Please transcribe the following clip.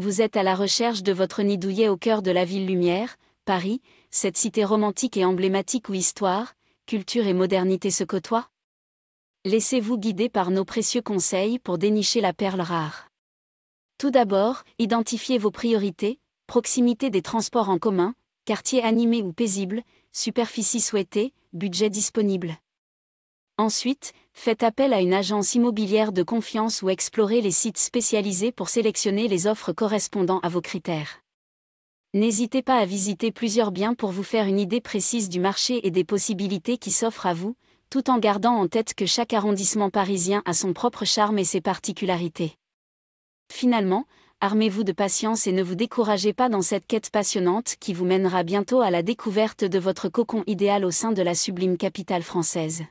vous êtes à la recherche de votre nid douillet au cœur de la ville lumière, Paris, cette cité romantique et emblématique où histoire, culture et modernité se côtoient Laissez-vous guider par nos précieux conseils pour dénicher la perle rare. Tout d'abord, identifiez vos priorités, proximité des transports en commun, quartier animé ou paisible, superficie souhaitée, budget disponible. Ensuite, faites appel à une agence immobilière de confiance ou explorez les sites spécialisés pour sélectionner les offres correspondant à vos critères. N'hésitez pas à visiter plusieurs biens pour vous faire une idée précise du marché et des possibilités qui s'offrent à vous, tout en gardant en tête que chaque arrondissement parisien a son propre charme et ses particularités. Finalement, armez-vous de patience et ne vous découragez pas dans cette quête passionnante qui vous mènera bientôt à la découverte de votre cocon idéal au sein de la sublime capitale française.